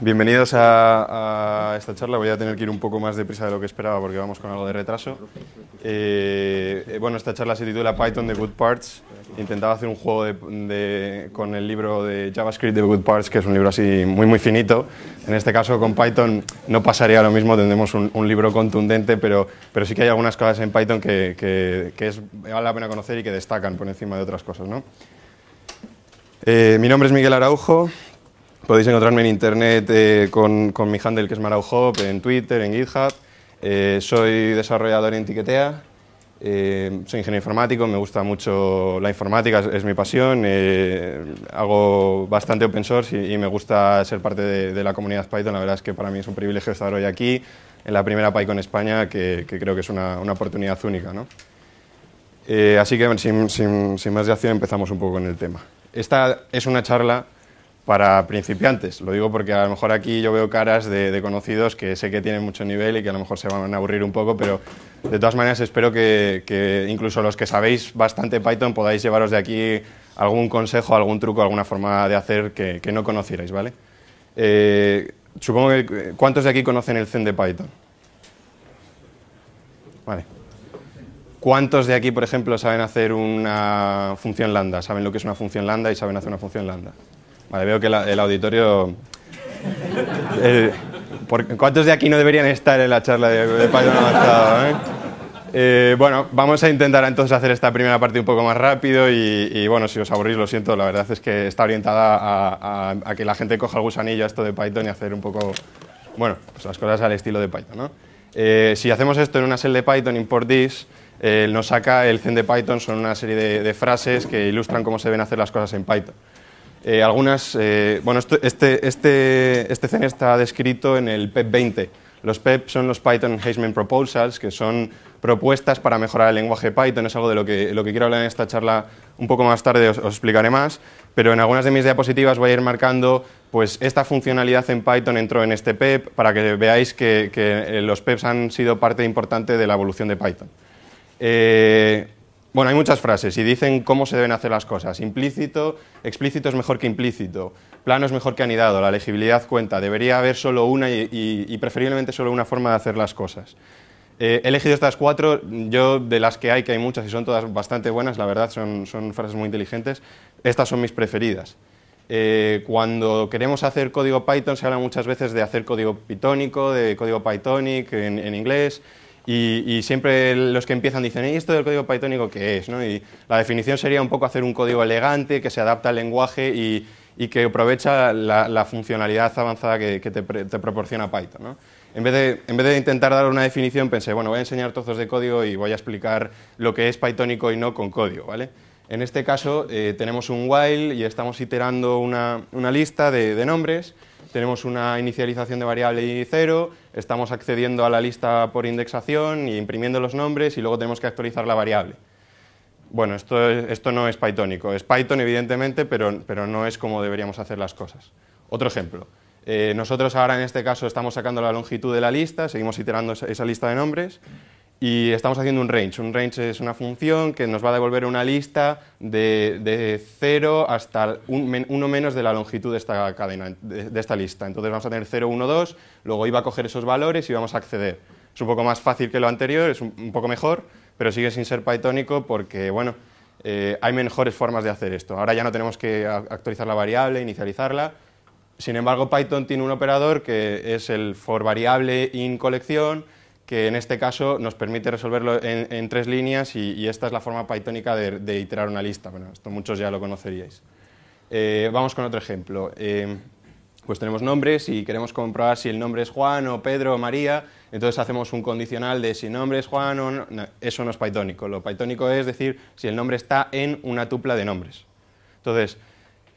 bienvenidos a, esta charla. Voy a tener que ir un poco más deprisa de lo que esperaba porque vamos con algo de retraso. Eh, eh, bueno, esta charla se titula Python the Good Parts. Intentaba hacer un juego de, con el libro de JavaScript de Good Parts, que es un libro así muy, muy finito. En este caso, con Python no pasaría lo mismo, tendremos un, libro contundente, pero, pero sí que hay algunas cosas en Python que, vale la pena conocer y que destacan por encima de otras cosas. ¿no? Eh, mi nombre es Miguel Araujo, Podéis encontrarme en internet eh, con, con, mi handle que es MarauHop, en Twitter, en GitHub. Eh, soy desarrollador en Tiquetea, eh, soy ingeniero informático, me gusta mucho la informática, es, mi pasión, hago bastante open source y, me gusta ser parte de, la comunidad Python. La verdad es que para mí es un privilegio estar hoy aquí, en la primera PyCon España, que, creo que es una, oportunidad única. así que sin, sin, sin más empezamos un poco con el tema. Esta es una charla para principiantes. Lo digo porque a lo mejor aquí yo veo caras de, conocidos que sé que tienen mucho nivel y que a lo mejor se van a aburrir un poco, pero de todas maneras espero que, incluso los que sabéis bastante Python podáis llevaros de aquí algún consejo, algún truco, alguna forma de hacer que, no conocierais, ¿vale? Eh, supongo que ¿cuántos de aquí conocen el Zen de Python? ¿Cuántos de aquí, por ejemplo, saben hacer una función lambda? ¿Saben lo que es una función lambda y saben hacer una función lambda? Vale, veo que el auditorio... Eh, ¿Cuántos de aquí no deberían estar en la charla de, Python avanzado? Eh? Eh, bueno, vamos a intentar entonces hacer esta primera parte un poco más rápido y, bueno, si os aburrís lo siento, la verdad es que está orientada a, que la gente coja el gusanillo a esto de Python y hacer un poco, bueno, pues las cosas al estilo de Python, ¿no? si hacemos esto en una cell de Python, import this, nos saca el zen de Python, son una serie de, de frases que ilustran cómo se deben hacer las cosas en Python. Eh, algunas, eh, bueno, este, este, este e está descrito en el PEP 20. E los PEP e son los Python Enhancement Proposals, que son propuestas para mejorar el lenguaje Python. Es algo de lo que, quiero hablar en esta charla un poco más tarde, os, explicaré más. Pero en algunas de mis diapositivas voy a ir marcando, pues esta funcionalidad en Python entró en este PEP, para que veáis que, que eh, los PEPs han sido parte importante de la evolución de Python. Bueno, hay muchas frases y dicen cómo se deben hacer las cosas. Implícito, explícito es mejor que implícito, plano es mejor que anidado, la legibilidad cuenta, debería haber solo una y, preferiblemente solo una forma de hacer las cosas. Eh, he elegido estas cuatro, yo de las que hay, que hay muchas y son todas bastante buenas, la verdad son, frases muy inteligentes, estas son mis preferidas. Eh, cuando queremos hacer código Python se habla muchas veces de hacer código pitónico, de código Pythonic en inglés, y, siempre los que empiezan dicen, ¿y eh, esto del código Pythonico qué es? Y la definición sería un poco hacer un código elegante que se adapta al lenguaje y, que aprovecha la, funcionalidad avanzada que, te, proporciona Python. En, vez de, intentar dar una definición, pensé, bueno, voy a enseñar trozos de código y voy a explicar lo que es Pythonico y no con código. ¿vale? En este caso eh, tenemos un while y estamos iterando una, lista de, de nombres, tenemos una inicialización de variable y cero, estamos accediendo a la lista por indexación e imprimiendo los nombres y luego tenemos que actualizar la variable. Bueno, esto, esto no es Pythonico, es Python evidentemente, pero, no es como deberíamos hacer las cosas. Otro ejemplo, eh, nosotros ahora en este caso estamos sacando la longitud de la lista, seguimos iterando esa lista de nombres y estamos haciendo un range. Un range es una función que nos va a devolver una lista de, de 0 hasta 1 menos de la longitud de esta cadena, de, esta lista. Entonces vamos a tener 0, 1, 2, luego iba a coger esos valores y vamos a acceder. Es un poco más fácil que lo anterior, es un, poco mejor, pero sigue sin ser Pythonico porque, bueno, eh, hay mejores formas de hacer esto. Ahora ya no tenemos que actualizar la variable, inicializarla. Sin embargo, Python tiene un operador que es el for variable in colección, que en este caso nos permite resolverlo en, tres líneas y, esta es la forma pythónica de, iterar una lista. Bueno, esto muchos ya lo conoceríais. Eh, vamos con otro ejemplo. Eh, pues tenemos nombres y queremos comprobar si el nombre es Juan o Pedro o María, entonces hacemos un condicional de si nombre es Juan o no. eso no es pythónico. Lo pythónico es decir si el nombre está en una tupla de nombres. Entonces,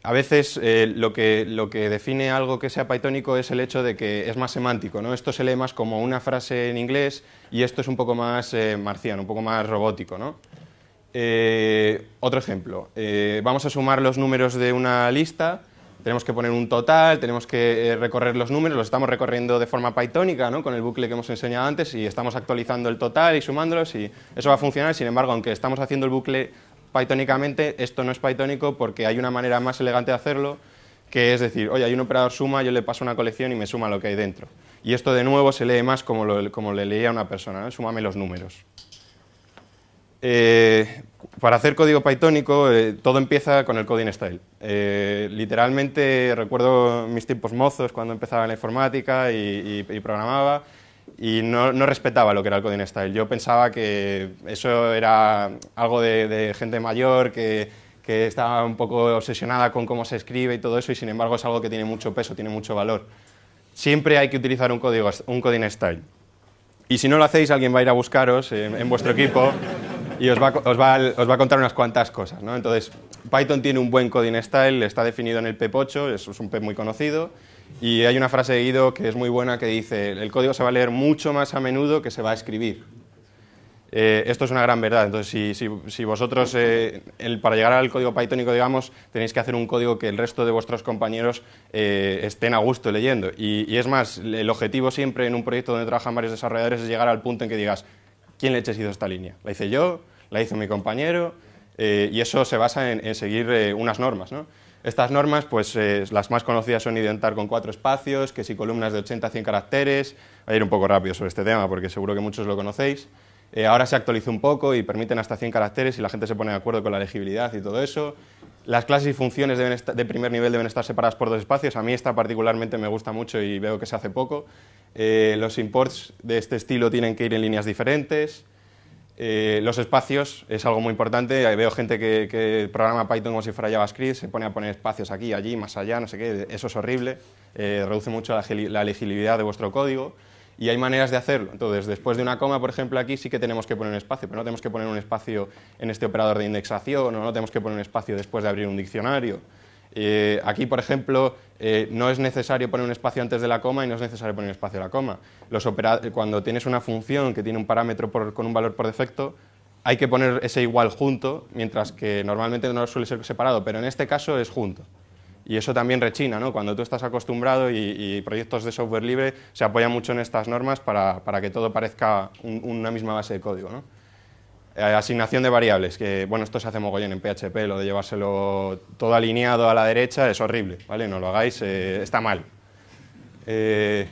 a veces eh, lo, que, define algo que sea pythonico es el hecho de que es más semántico, ¿no? Esto se lee más como una frase en inglés y esto es un poco más eh, marciano, un poco más robótico, ¿no? Eh, otro ejemplo, vamos a sumar los números de una lista, tenemos que poner un total, tenemos que recorrer los números, los estamos recorriendo de forma pythonica, ¿no? Con el bucle que hemos enseñado antes y estamos actualizando el total y sumándolos y eso va a funcionar, sin embargo, aunque estamos haciendo el bucle Pythonicamente esto no es Pythonico porque hay una manera más elegante de hacerlo, que es decir, oye, hay un operador suma, yo le paso una colección y me suma lo que hay dentro. Y esto de nuevo se lee más como, como le leía a una persona, ¿no? súmame los números. Eh, para hacer código Pythonico eh, todo empieza con el coding style. Eh, literalmente recuerdo mis tiempos mozos cuando empezaba en la informática y programaba y no, respetaba lo que era el coding style. Yo pensaba que eso era algo de, gente mayor que, estaba un poco obsesionada con cómo se escribe y todo eso, y sin embargo es algo que tiene mucho peso, tiene mucho valor. Siempre hay que utilizar un, código, un coding style. Y si no lo hacéis, alguien va a ir a buscaros en, vuestro equipo y os va, a contar unas cuantas cosas. ¿no? Entonces, Python tiene un buen coding style, está definido en el PEP8, es, es un PEP muy conocido. Y hay una frase de Guido que es muy buena que dice, el código se va a leer mucho más a menudo que se va a escribir. Eh, esto es una gran verdad. Entonces, si, vosotros, eh, para llegar al código Pythonico, digamos, tenéis que hacer un código que el resto de vuestros compañeros eh, estén a gusto leyendo. Y, es más, el objetivo siempre en un proyecto donde trabajan varios desarrolladores es llegar al punto en que digas, ¿quién le leches hizo esta línea? ¿La hice yo? ¿La hizo mi compañero? y eso se basa en, en seguir unas normas, ¿no? Estas normas, pues eh, las más conocidas son identar con cuatro espacios, que si columnas de 80 a 100 caracteres, voy a ir un poco rápido sobre este tema porque seguro que muchos lo conocéis. Eh, ahora se actualiza un poco y permiten hasta 100 caracteres y la gente se pone de acuerdo con la legibilidad y todo eso. Las clases y funciones deben de primer nivel deben estar separadas por dos espacios. A mí esta particularmente me gusta mucho y veo que se hace poco. Eh, los imports de este estilo tienen que ir en líneas diferentes. Eh, los espacios es algo muy importante. veo gente que, programa Python como si fuera JavaScript, se pone a poner espacios aquí, allí, más allá, no sé qué. Eso es horrible. Eh, reduce mucho la, legibilidad de vuestro código y hay maneras de hacerlo. Entonces, después de una coma, por ejemplo, aquí sí que tenemos que poner un espacio, pero no tenemos que poner un espacio en este operador de indexación o no tenemos que poner un espacio después de abrir un diccionario. Eh, aquí, por ejemplo, eh, no es necesario poner un espacio antes de la coma y no es necesario poner un espacio a la coma. cuando tienes una función que tiene un parámetro con un valor por defecto, hay que poner ese igual junto, mientras que normalmente no suele ser separado, pero en este caso es junto. Y eso también rechina, ¿no? Cuando tú estás acostumbrado y, proyectos de software libre se apoyan mucho en estas normas para, que todo parezca una misma base de código, ¿no? Eh, asignación de variables, que bueno, esto se hace mogollón en PHP, lo de llevárselo todo alineado a la derecha es horrible, ¿vale? No lo hagáis, eh, está mal. Eh,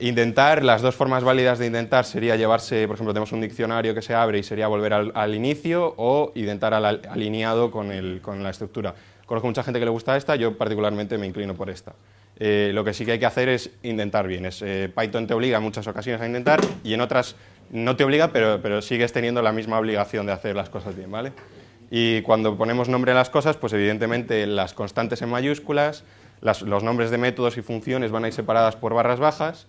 intentar, las dos formas válidas de intentar sería llevarse, por ejemplo, tenemos un diccionario que se abre y sería volver al, inicio o intentar alineado con, la estructura. Conozco mucha gente que le gusta esta, yo particularmente me inclino por esta. lo que sí que hay que hacer es intentar bien. Es, Python te obliga en muchas ocasiones a intentar y en otras no te obliga, pero, sigues teniendo la misma obligación de hacer las cosas bien, ¿vale? Y cuando ponemos nombre a las cosas, pues evidentemente las constantes en mayúsculas, los nombres de métodos y funciones van a ir separadas por barras bajas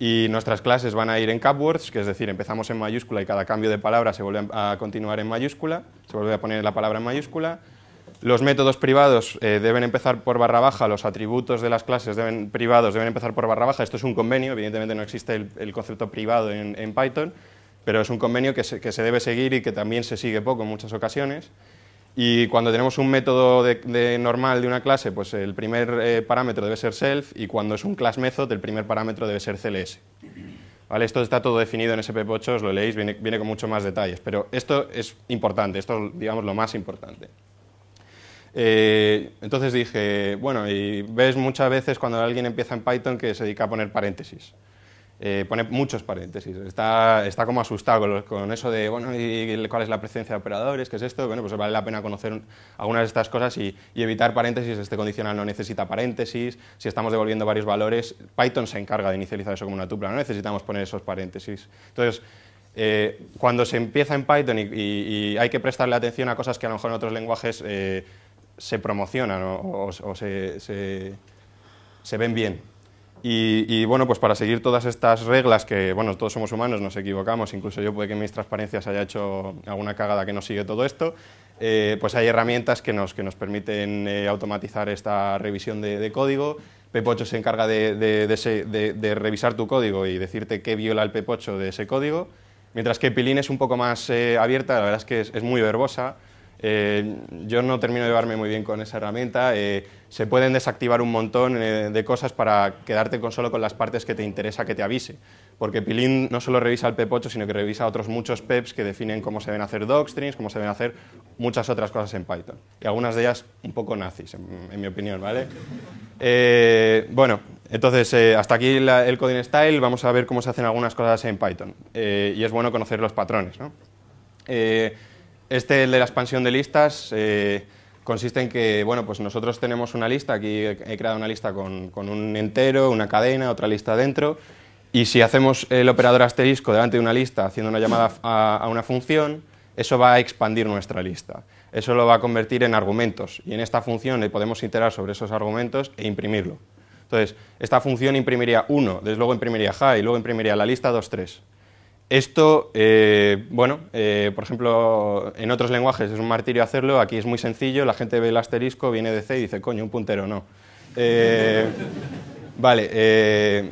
y nuestras clases van a ir en capwords, que es decir, empezamos en mayúscula y cada cambio de palabra se vuelve a continuar en mayúscula, se vuelve a poner la palabra en mayúscula los métodos privados eh, deben empezar por barra baja, los atributos de las clases deben, privados deben empezar por barra baja. Esto es un convenio, evidentemente no existe el, concepto privado en, Python, pero es un convenio que se, debe seguir y que también se sigue poco en muchas ocasiones. Y cuando tenemos un método de, normal de una clase, pues el primer eh, parámetro debe ser self y cuando es un class method, el primer parámetro debe ser cls. ¿Vale? Esto está todo definido en SPP8, os lo leéis, viene, con mucho más detalles, pero esto es importante, esto es digamos, lo más importante. Eh, entonces dije, bueno, y ves muchas veces cuando alguien empieza en Python que se dedica a poner paréntesis. Eh, pone muchos paréntesis, está, está como asustado con, eso de, bueno, ¿y cuál es la presencia de operadores? ¿Qué es esto? Bueno, pues vale la pena conocer algunas de estas cosas y, evitar paréntesis, este condicional no necesita paréntesis, si estamos devolviendo varios valores, Python se encarga de inicializar eso como una tupla, no necesitamos poner esos paréntesis. Entonces, eh, cuando se empieza en Python y, hay que prestarle atención a cosas que a lo mejor en otros lenguajes se promocionan o, se, ven bien. Y, bueno, pues para seguir todas estas reglas que, bueno, todos somos humanos, nos equivocamos, incluso yo puede que en mis transparencias haya hecho alguna cagada que no sigue todo esto, eh, pues hay herramientas que nos, permiten eh, automatizar esta revisión de, código. Pepocho se encarga de, revisar tu código y decirte qué viola el Pepocho de ese código, mientras que Pilín es un poco más eh, abierta, la verdad es que es muy verbosa, eh, yo no termino de llevarme muy bien con esa herramienta. Eh, se pueden desactivar un montón eh, de cosas para quedarte con solo con las partes que te interesa que te avise. Porque PILIN no solo revisa el PEP8, sino que revisa otros muchos PEPs que definen cómo se deben hacer docstrings, cómo se deben hacer muchas otras cosas en Python. Y algunas de ellas un poco nazis, en, mi opinión, ¿vale? bueno, entonces hasta aquí el coding style. Vamos a ver cómo se hacen algunas cosas en Python. y es bueno conocer los patrones, ¿no? Este, el de la expansión de listas, eh, consiste en que bueno, pues nosotros tenemos una lista, aquí he creado una lista con, un entero, una cadena, otra lista dentro, y si hacemos el operador asterisco delante de una lista haciendo una llamada a, una función, eso va a expandir nuestra lista. Eso lo va a convertir en argumentos, y en esta función le podemos iterar sobre esos argumentos e imprimirlo. Entonces, esta función imprimiría 1, desde luego imprimiría y luego imprimiría la lista 2, 3. Esto, eh, bueno, eh, por ejemplo, en otros lenguajes es un martirio hacerlo, aquí es muy sencillo, la gente ve el asterisco, viene de C y dice, coño, un puntero no. Eh, vale,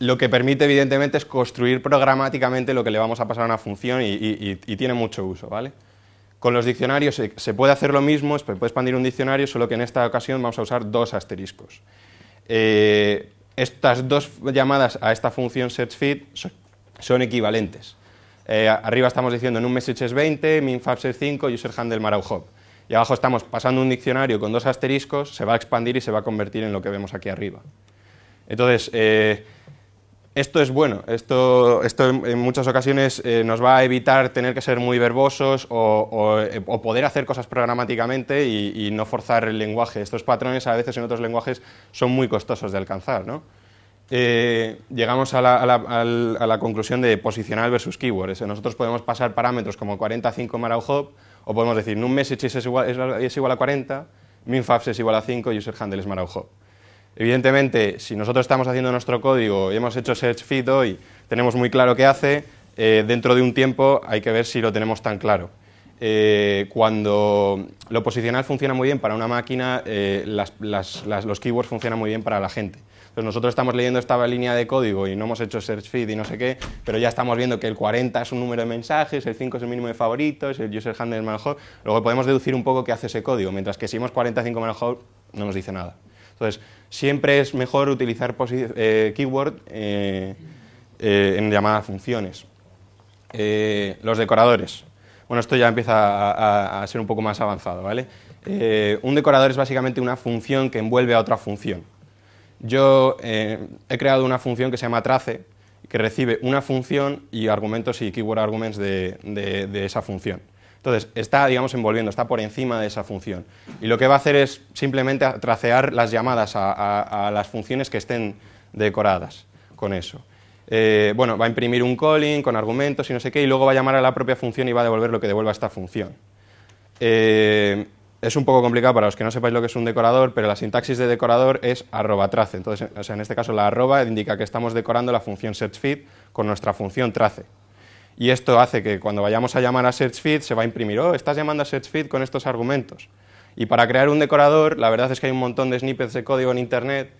lo que permite evidentemente es construir programáticamente lo que le vamos a pasar a una función y, tiene mucho uso, ¿vale? Con los diccionarios se, puede hacer lo mismo, se puede expandir un diccionario, solo que en esta ocasión vamos a usar dos asteriscos. estas dos llamadas a esta función son son equivalentes. Eh, arriba estamos diciendo en un message es 20, minfabs es 5, user handle marauhop. Y abajo estamos pasando un diccionario con dos asteriscos, se va a expandir y se va a convertir en lo que vemos aquí arriba. Entonces, eh, esto es bueno, esto, en muchas ocasiones eh, nos va a evitar tener que ser muy verbosos o, poder hacer cosas programáticamente y, y, no forzar el lenguaje. Estos patrones a veces en otros lenguajes son muy costosos de alcanzar, ¿no? Eh, llegamos a la, conclusión de posicional versus keywords. Nosotros podemos pasar parámetros como 40 o podemos decir num message es igual, a 40, minfabs es igual a 5 y user handle es Marau Evidentemente, si nosotros estamos haciendo nuestro código y hemos hecho search feed hoy, tenemos muy claro qué hace, eh, dentro de un tiempo hay que ver si lo tenemos tan claro. Eh, cuando lo posicional funciona muy bien para una máquina, los keywords funcionan muy bien para la gente. Pues nosotros estamos leyendo esta línea de código y no hemos hecho search feed y no sé qué, pero ya estamos viendo que el 40 es un número de mensajes, el 5 es el mínimo de favoritos, el user handle es mejor. Luego podemos deducir un poco qué hace ese código, mientras que si hemos 45 mejor no nos dice nada. Entonces, siempre es mejor utilizar eh, keyword eh, eh, en llamada funciones. los decoradores. Bueno, esto ya empieza a, a ser un poco más avanzado, ¿vale? un decorador es básicamente una función que envuelve a otra función yo eh, he creado una función que se llama trace, que recibe una función y argumentos y keyword arguments de, esa función. Entonces, está, digamos, envolviendo, está por encima de esa función. Y lo que va a hacer es simplemente tracear las llamadas a, las funciones que estén decoradas con eso. Eh, bueno, va a imprimir un calling con argumentos y no sé qué, y luego va a llamar a la propia función y va a devolver lo que devuelva esta función. Eh, es un poco complicado para los que no sepáis lo que es un decorador, pero la sintaxis de decorador es arroba trace. Entonces, en este caso la arroba indica que estamos decorando la función fit con nuestra función trace. Y esto hace que cuando vayamos a llamar a SearchFeed se va a imprimir, oh, estás llamando a SearchFeed con estos argumentos. Y para crear un decorador, la verdad es que hay un montón de snippets de código en Internet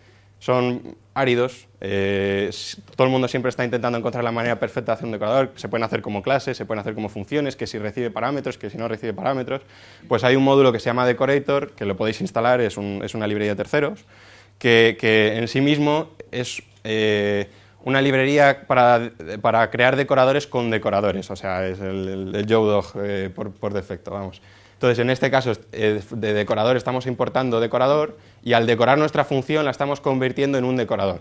son áridos, eh, todo el mundo siempre está intentando encontrar la manera perfecta de hacer un decorador, se pueden hacer como clases, se pueden hacer como funciones, que si recibe parámetros, que si no recibe parámetros, pues hay un módulo que se llama Decorator, que lo podéis instalar, es, una librería de terceros, que, en sí mismo es eh, una librería para, crear decoradores con decoradores, o sea, es el, el, eh, por, por defecto, vamos. Entonces, en este caso, eh, de decorador estamos importando decorador y al decorar nuestra función la estamos convirtiendo en un decorador.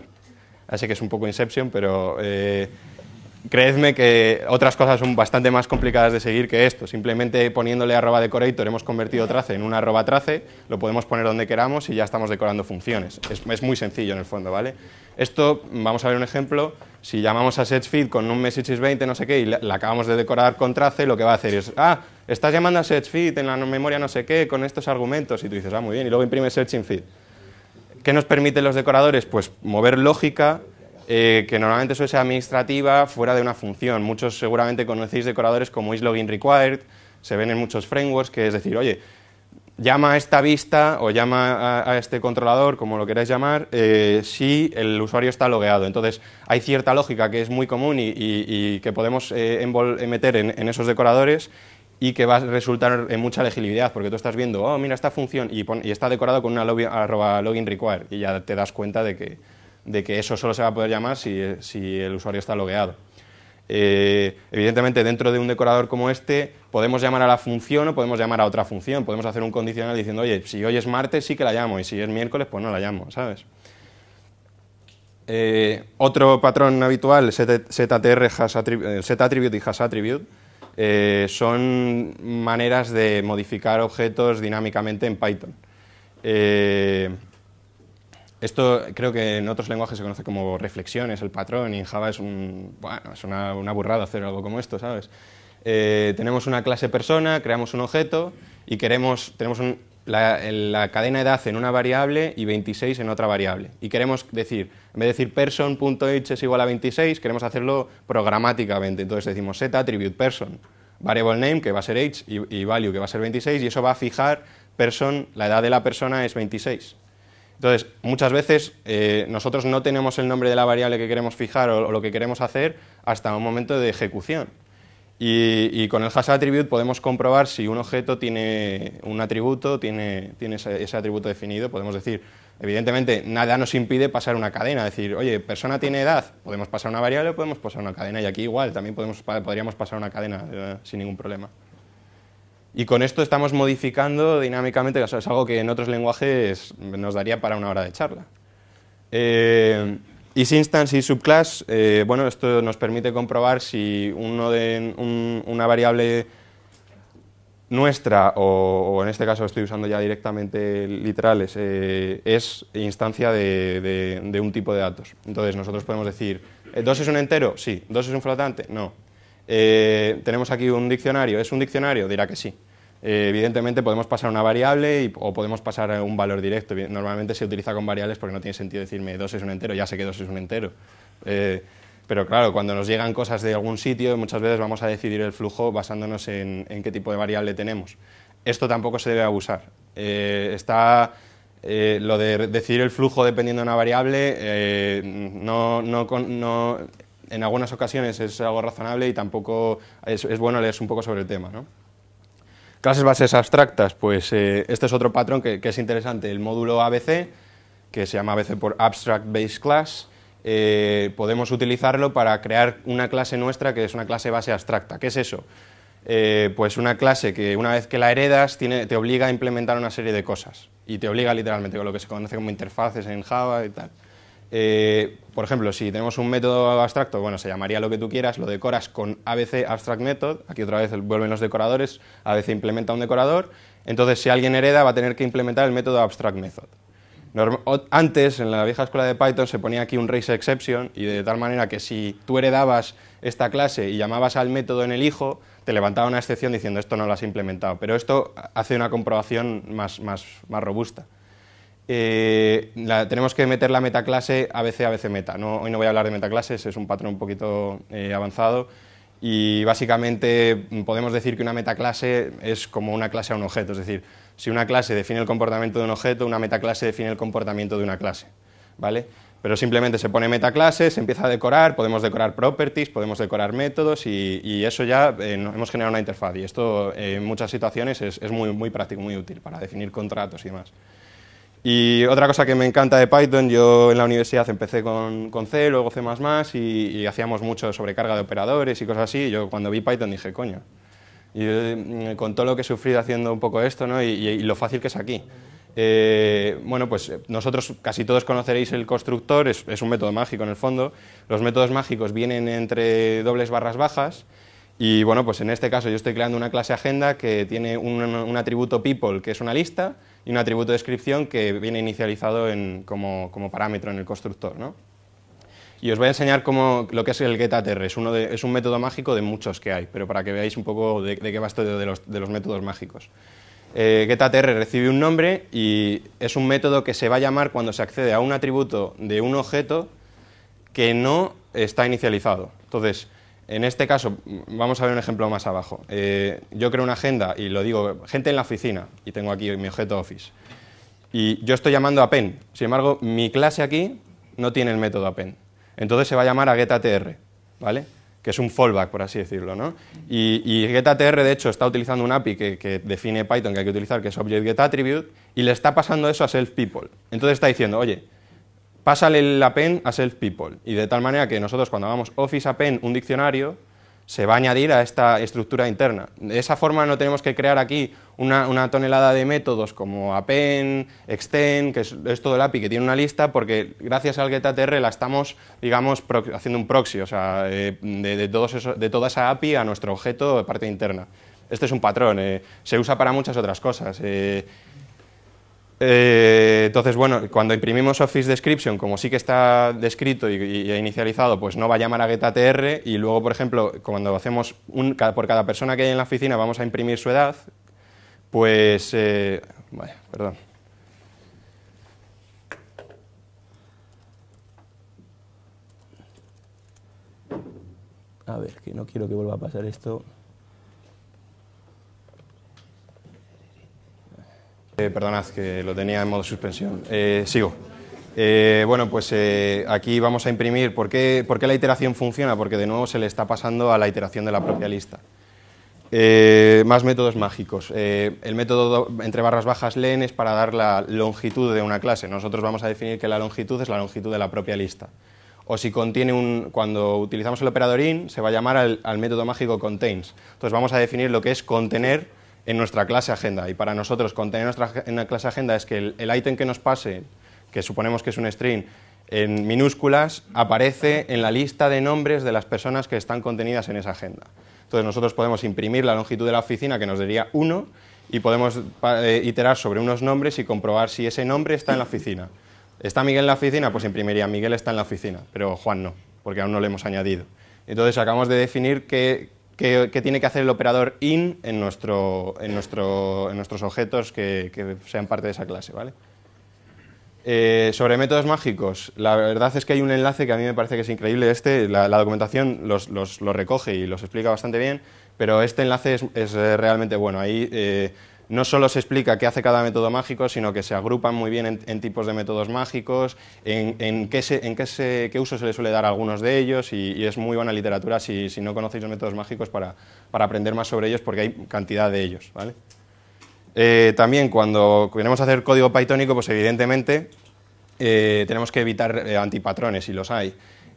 Así que es un poco Inception, pero... Eh, creedme que otras cosas son bastante más complicadas de seguir que esto. Simplemente poniéndole arroba decorator hemos convertido trace en un arroba trace, lo podemos poner donde queramos y ya estamos decorando funciones. Es, muy sencillo en el fondo, ¿vale? Esto, vamos a ver un ejemplo, si llamamos a setFeed con un message 20, no sé qué, y la, acabamos de decorar con trace, lo que va a hacer es, ah, estás llamando a setFeed en la memoria no sé qué, con estos argumentos, y tú dices, ah, muy bien, y luego imprime search in ¿Qué nos permiten los decoradores? Pues mover lógica eh, que normalmente eso ser administrativa fuera de una función. Muchos seguramente conocéis decoradores como islogin required, se ven en muchos frameworks, que es decir, oye, llama a esta vista o llama a, este controlador, como lo queráis llamar, eh, si el usuario está logueado. Entonces, hay cierta lógica que es muy común y, que podemos eh, meter en, esos decoradores y que va a resultar en mucha legibilidad, porque tú estás viendo, oh, mira esta función y, está decorado con una arroba login required y ya te das cuenta de que, de que eso solo se va a poder llamar si, el usuario está logueado. Eh, evidentemente, dentro de un decorador como este, podemos llamar a la función o podemos llamar a otra función. Podemos hacer un condicional diciendo, oye, si hoy es martes sí que la llamo y si es miércoles pues no la llamo, ¿sabes? Eh, otro patrón habitual, ZTR, eh, attribute y hasAttribute son maneras de modificar objetos dinámicamente en Python. Esto creo que en otros lenguajes se conoce como reflexiones, el patrón, y en Java es, un, bueno, es una, burrada hacer algo como esto, ¿sabes? Eh, tenemos una clase persona, creamos un objeto y queremos, tenemos la, la, cadena edad en una variable y 26 en otra variable. Y queremos decir, en vez de decir person.h es igual a 26, queremos hacerlo programáticamente. Entonces decimos set attribute person, variable name que va a ser age y, y value que va a ser 26 y eso va a fijar person, la edad de la persona es 26. Entonces, muchas veces eh, nosotros no tenemos el nombre de la variable que queremos fijar o, lo que queremos hacer hasta un momento de ejecución. Y, con el hash attribute podemos comprobar si un objeto tiene un atributo, tiene, ese, atributo definido. Podemos decir, evidentemente, nada nos impide pasar una cadena. Decir, oye, persona tiene edad, podemos pasar una variable, o podemos pasar una cadena. Y aquí igual, también podemos, podríamos pasar una cadena eh, sin ningún problema. Y con esto estamos modificando dinámicamente, es algo que en otros lenguajes nos daría para una hora de charla. Eh, isInstance y subclass, eh, bueno, esto nos permite comprobar si uno de, una variable nuestra, o, en este caso estoy usando ya directamente literales, eh, es instancia de, de, un tipo de datos. Entonces nosotros podemos decir, ¿2 eh, es un entero? Sí. ¿2 es un flotante? No. Eh, tenemos aquí un diccionario, ¿es un diccionario? Dirá que sí. Eh, evidentemente podemos pasar una variable o podemos pasar un valor directo. Normalmente se utiliza con variables porque no tiene sentido decirme 2 es un entero, ya sé que 2 es un entero. Eh, pero claro, cuando nos llegan cosas de algún sitio, muchas veces vamos a decidir el flujo basándonos en, qué tipo de variable tenemos. Esto tampoco se debe abusar. está lo de decidir el flujo dependiendo de una variable, no, en algunas ocasiones es algo razonable y tampoco es, bueno leerse un poco sobre el tema. ¿no? Clases bases abstractas, pues eh, este es otro patrón que, es interesante, el módulo ABC, que se llama ABC por Abstract Base Class, eh, podemos utilizarlo para crear una clase nuestra que es una clase base abstracta. ¿Qué es eso? Eh, pues una clase que una vez que la heredas te obliga a implementar una serie de cosas y te obliga literalmente con lo que se conoce como interfaces en Java y tal. Eh, por ejemplo, si tenemos un método abstracto, bueno, se llamaría lo que tú quieras, lo decoras con ABC Abstract Method, aquí otra vez vuelven los decoradores, ABC implementa un decorador, entonces si alguien hereda va a tener que implementar el método Abstract Method. Antes, en la vieja escuela de Python, se ponía aquí un race exception y de tal manera que si tú heredabas esta clase y llamabas al método en el hijo, te levantaba una excepción diciendo esto no lo has implementado. Pero esto hace una comprobación más robusta. Eh, tenemos que meter la metaclase ABC, ABC meta. hoy no voy a hablar de metaclases, es un patrón un poquito eh, avanzado. Y básicamente mm, podemos decir que una metaclase es como una clase a un objeto. Es decir, si una clase define el comportamiento de un objeto, una metaclase define el comportamiento de una clase. ¿Vale? Pero simplemente se pone metaclase, se empieza a decorar, podemos decorar properties, podemos decorar métodos y, eso ya eh, hemos generado una interfaz. Y esto en muchas situaciones es, muy, muy práctico, muy útil para definir contratos y demás. Y otra cosa que me encanta de Python, yo en la universidad empecé con, C, luego C++ y, y hacíamos mucho sobrecarga de operadores y cosas así. Y yo cuando vi Python dije, coño, y eh, con todo lo que he sufrido haciendo un poco esto y, lo fácil que es aquí. Eh, bueno, pues eh, nosotros casi todos conoceréis el constructor, es, un método mágico en el fondo. Los métodos mágicos vienen entre dobles barras bajas y bueno, pues en este caso yo estoy creando una clase agenda que tiene un atributo people que es una lista y un atributo de descripción que viene inicializado en, como, parámetro en el constructor. Y os voy a enseñar cómo, lo que es el getatr, es, uno es un método mágico de muchos que hay, pero para que veáis un poco de, qué va esto de los, de los métodos mágicos. Eh, getatr recibe un nombre y es un método que se va a llamar cuando se accede a un atributo de un objeto que no está inicializado. Entonces, en este caso, vamos a ver un ejemplo más abajo. Eh, yo creo una agenda y lo digo, gente en la oficina, y tengo aquí mi objeto Office. Y yo estoy llamando a Pen, sin embargo, mi clase aquí no tiene el método a pen. Entonces se va a llamar a getATR, ¿vale? que es un fallback, por así decirlo. ¿no? Y, getATR, de hecho, está utilizando un API que, define Python que hay que utilizar, que es object get y le está pasando eso a selfPeople. Entonces está diciendo, oye, pásale el append a self people y de tal manera que nosotros cuando hagamos office append un diccionario se va a añadir a esta estructura interna. De esa forma no tenemos que crear aquí una, tonelada de métodos como append, extend, que es, todo el API que tiene una lista, porque gracias al getatr la estamos, digamos, haciendo un proxy, o sea, eh, de, de toda esa API a nuestro objeto de parte interna. Este es un patrón, eh, se usa para muchas otras cosas. Eh, eh, entonces, bueno, cuando imprimimos Office Description, como sí que está descrito y, inicializado, pues no va a llamar a getatr y luego, por ejemplo, cuando hacemos un, por cada persona que hay en la oficina vamos a imprimir su edad, pues... Eh, perdón. A ver, que no quiero que vuelva a pasar esto. Eh, perdonad que lo tenía en modo suspensión. Eh, sigo. Eh, bueno, pues aquí vamos a imprimir ¿Por qué, por qué, la iteración funciona, porque de nuevo se le está pasando a la iteración de la propia lista. más métodos mágicos. el método entre barras bajas len es para dar la longitud de una clase. Nosotros vamos a definir que la longitud es la longitud de la propia lista. O si contiene un, cuando utilizamos el operador in, se va a llamar al método mágico contains. Entonces vamos a definir lo que es contener en nuestra clase agenda. Y para nosotros, contener nuestra en la clase agenda es que el, ítem que nos pase, que suponemos que es un string, en minúsculas, aparece en la lista de nombres de las personas que están contenidas en esa agenda. Entonces nosotros podemos imprimir la longitud de la oficina, que nos diría 1, y podemos eh, iterar sobre unos nombres y comprobar si ese nombre está en la oficina. ¿Está Miguel en la oficina? Pues imprimiría Miguel está en la oficina, pero Juan no, porque aún no le hemos añadido. Entonces acabamos de definir qué, que, tiene que hacer el operador in en, nuestro, en, en nuestros objetos que, sean parte de esa clase. ¿vale? Eh, sobre métodos mágicos, la verdad es que hay un enlace que a mí me parece que es increíble. Este, la, documentación los, recoge y los explica bastante bien, pero este enlace es, realmente bueno. Ahí eh, no solo se explica qué hace cada método mágico, sino que se agrupan muy bien en, tipos de métodos mágicos, en, qué, uso se le suele dar a algunos de ellos, y, es muy buena literatura si, no conocéis los métodos mágicos para, aprender más sobre ellos, porque hay cantidad de ellos. Eh, también cuando queremos hacer código Pythonico, pues evidentemente eh, tenemos que evitar eh, antipatrones, si los hay.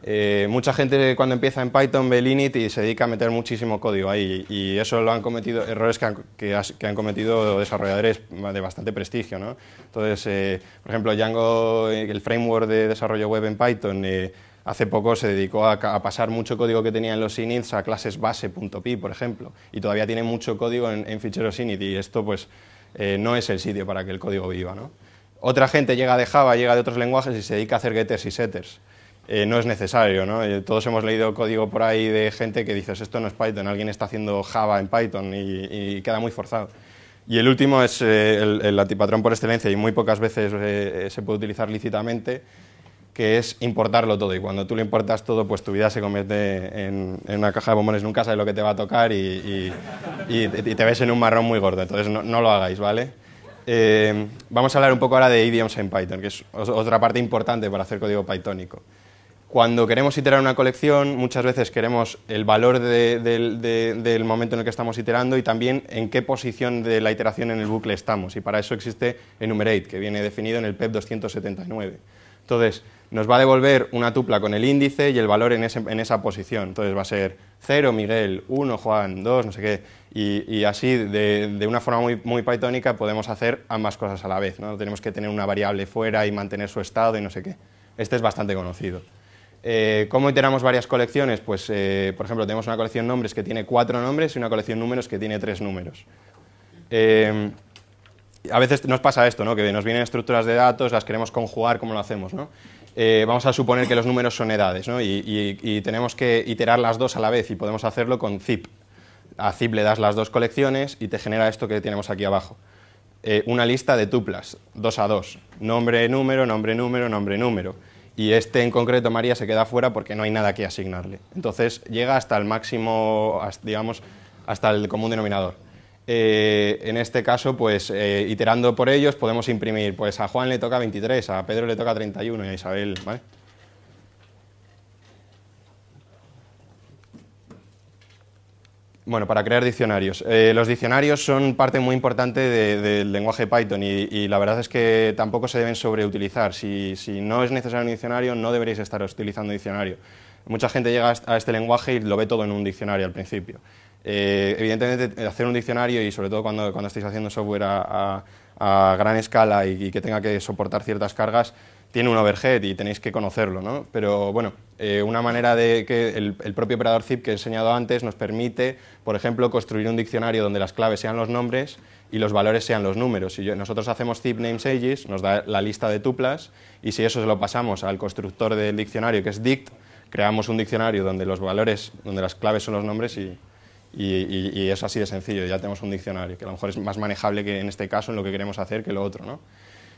Eh, mucha gente cuando empieza en Python ve init y se dedica a meter muchísimo código ahí y eso lo han cometido, errores que han, cometido desarrolladores de bastante prestigio. ¿no? Entonces, eh, por ejemplo, Django, eh, el framework de desarrollo web en Python, hace poco se dedicó a, pasar mucho código que tenía en los inits a clases base.py, por ejemplo, y todavía tiene mucho código en, ficheros init y esto pues no es el sitio para que el código viva. ¿no? Otra gente llega de Java, llega de otros lenguajes y se dedica a hacer getters y setters. Eh, no es necesario. Eh, todos hemos leído código por ahí de gente que dices esto no es Python, alguien está haciendo Java en Python y, queda muy forzado. Y el último es eh, el, antipatrón por excelencia y muy pocas veces se puede utilizar lícitamente, que es importarlo todo. Y cuando tú le importas todo, pues tu vida se convierte en, una caja de bombones, nunca sabes lo que te va a tocar y, te ves en un marrón muy gordo. Entonces no, lo hagáis, ¿vale? vamos a hablar un poco ahora de idioms en Python, que es otra parte importante para hacer código Pythonico cuando queremos iterar una colección, muchas veces queremos el valor del momento en el que estamos iterando y también en qué posición de la iteración en el bucle estamos. Y para eso existe enumerate, que viene definido en el PEP 279. E Entonces, nos va a devolver una tupla con el índice y el valor en, esa posición. Entonces va a ser 0 Miguel, 1 Juan, 2 no sé qué. Y, así, de, una forma muy, muy podemos hacer ambas cosas a la vez. tenemos que tener una variable fuera y mantener su estado y no sé qué. Este es bastante conocido. Eh, ¿Cómo iteramos varias colecciones? Pues, eh, por ejemplo, tenemos una colección nombres que tiene cuatro nombres y una colección números que tiene tres números. Eh, a veces nos pasa esto, ¿no? que nos vienen estructuras de datos, las queremos conjugar, ¿cómo lo hacemos? vamos a suponer que los números son edades ¿no? y, y, tenemos que iterar las dos a la vez y podemos hacerlo con zip. A zip le das las dos colecciones y te genera esto que tenemos aquí abajo. una lista de tuplas, dos a dos, nombre, número, nombre, número, nombre, número y este en concreto, María, se queda fuera porque no hay nada que asignarle. Entonces llega hasta el máximo, digamos, hasta el común denominador. Eh, en este caso, pues eh, iterando por ellos, podemos imprimir, pues a Juan le toca 23, a Pedro le toca 31 y a Isabel, ¿vale? Bueno, para crear diccionarios. Eh, los diccionarios son parte muy importante del lenguaje Python y, la verdad es que tampoco se deben sobreutilizar. Si, no es necesario un diccionario, no deberéis estar utilizando diccionario. Mucha gente llega a este lenguaje y lo ve todo en un diccionario al principio. Eh, evidentemente, hacer un diccionario y sobre todo cuando, cuando estáis haciendo software a, gran escala y, que tenga que soportar ciertas cargas, tiene un overhead y tenéis que conocerlo, ¿no? Pero bueno, eh, una manera de que el, propio operador zip que he enseñado antes nos permite, por ejemplo, construir un diccionario donde las claves sean los nombres y los valores sean los números. Si nosotros hacemos zip names ages, nos da la lista de tuplas y si eso se lo pasamos al constructor del diccionario que es dict, creamos un diccionario donde los valores, donde las claves son los nombres y, y, y es así de sencillo, ya tenemos un diccionario, que a lo mejor es más manejable que en este caso en lo que queremos hacer que lo otro, ¿no?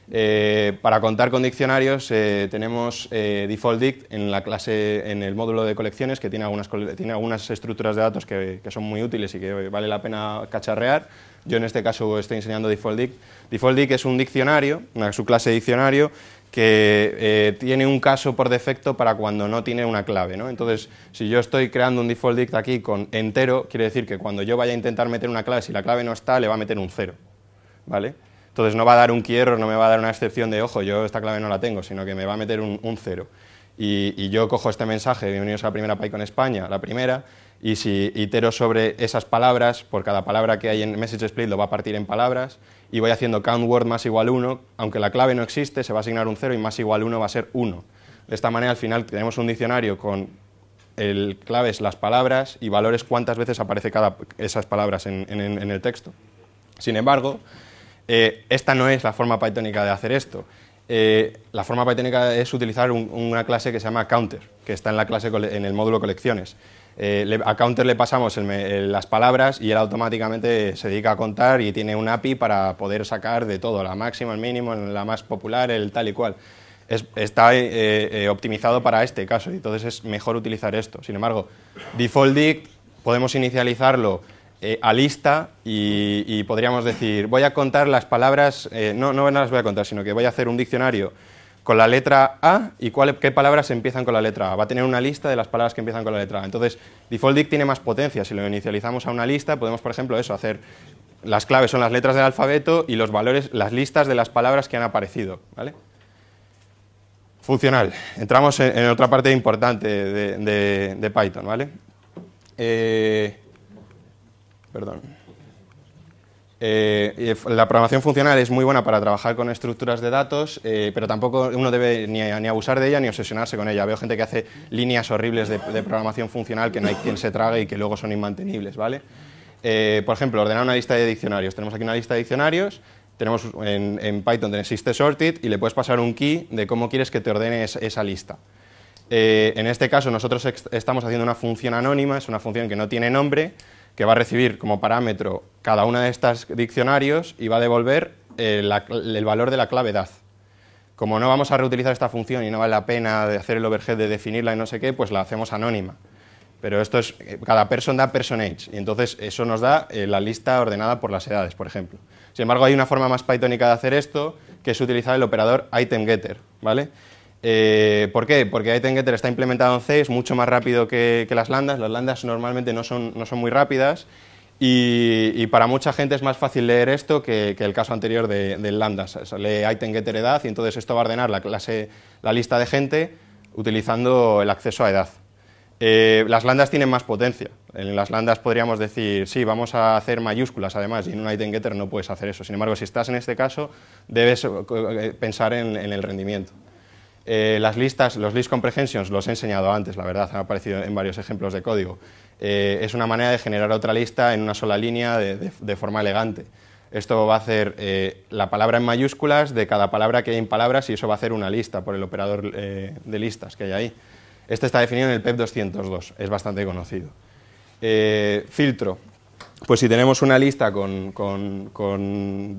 Eh, para contar con diccionarios eh, tenemos eh, DefaultDict en el módulo de colecciones que tiene algunas, estructuras de datos que, son muy útiles y que vale la pena cacharrear. Yo en este caso estoy enseñando DefaultDict. DefaultDict es un diccionario, una subclase de diccionario que tiene un caso por defecto para cuando no tiene una clave. Entonces, si yo estoy creando un DefaultDict aquí con entero, quiere decir que cuando yo vaya a intentar meter una clave, si la clave no está, le va a meter un cero. ¿vale? Entonces no va a dar un quiero, no me va a dar una excepción de, ojo, yo esta clave no la tengo, sino que me va a meter un, cero. Y, yo cojo este mensaje, bienvenidos a la primera PyCon España, la primera, y si itero sobre esas palabras, por cada palabra que hay en Message Split lo va a partir en palabras, y voy haciendo count word más igual 1, aunque la clave no existe, se va a asignar un cero... y más igual uno va a ser uno... De esta manera al final tenemos un diccionario con el claves, las palabras y valores cuántas veces aparece cada esas palabras en el texto. Sin embargo, eh, esta no es la forma Pythonica de hacer esto. Eh, la forma Pythonica es utilizar una clase que se llama counter, que está en, la clase en el módulo colecciones. Eh, a counter le pasamos las palabras y él automáticamente se dedica a contar y tiene un API para poder sacar de todo, la máxima, el mínimo, la más popular, el tal y cual. está optimizado para este caso, y entonces es mejor utilizar esto. Sin embargo, default podemos inicializarlo eh, a lista y, podríamos decir, voy a contar las palabras, eh, no, no las voy a contar, sino que voy a hacer un diccionario con la letra A y qué palabras empiezan con la letra A. Va a tener una lista de las palabras que empiezan con la letra A. Entonces, DefaultDict tiene más potencia. Si lo inicializamos a una lista, podemos, por ejemplo, eso, hacer las claves son las letras del alfabeto y los valores, las listas de las palabras que han aparecido. ¿vale? Funcional. Entramos en, otra parte importante de, Python. ¿vale? Eh, Perdón. Eh, la programación funcional es muy buena para trabajar con estructuras de datos, eh, pero tampoco uno debe ni, abusar de ella ni obsesionarse con ella. Veo gente que hace líneas horribles de, programación funcional que no hay quien se trague y que luego son inmantenibles, ¿vale? Eh, por ejemplo, ordenar una lista de diccionarios. Tenemos aquí una lista de diccionarios, tenemos en, Python Python existe sorted y le puedes pasar un key de cómo quieres que te ordene esa lista. en este caso nosotros estamos haciendo una función anónima, es una función que no tiene nombre, que va a recibir como parámetro cada una de estos diccionarios y va a devolver eh, el valor de la clave edad. Como no vamos a reutilizar esta función y no vale la pena de hacer el overhead de definirla y no sé qué, pues la hacemos anónima. Pero esto es, eh, cada person da person age, y entonces eso nos da eh, la lista ordenada por las edades, por ejemplo. Sin embargo, hay una forma más pythonica de hacer esto, que es utilizar el operador item getter, ¿vale? Eh, ¿Por qué? Porque ItemGetter está implementado en C, es mucho más rápido que, las landas. Las landas normalmente no son, muy rápidas y, para mucha gente es más fácil leer esto que, el caso anterior de, landas. Lee ItemGetter edad y entonces esto va a ordenar la, lista de gente utilizando el acceso a edad. Eh, las landas tienen más potencia. En las landas podríamos decir, sí, vamos a hacer mayúsculas además, y en un item getter no puedes hacer eso. Sin embargo, si estás en este caso, debes eh, pensar en el rendimiento. Eh, las listas, los list comprehensions, los he enseñado antes, la verdad, han aparecido en varios ejemplos de código. Eh, es una manera de generar otra lista en una sola línea de, forma elegante. Esto va a hacer eh, la palabra en mayúsculas de cada palabra que hay en palabras y eso va a hacer una lista por el operador de listas que hay ahí. Este está definido en el PEP 202, e es bastante conocido. filtro pues si tenemos una lista con,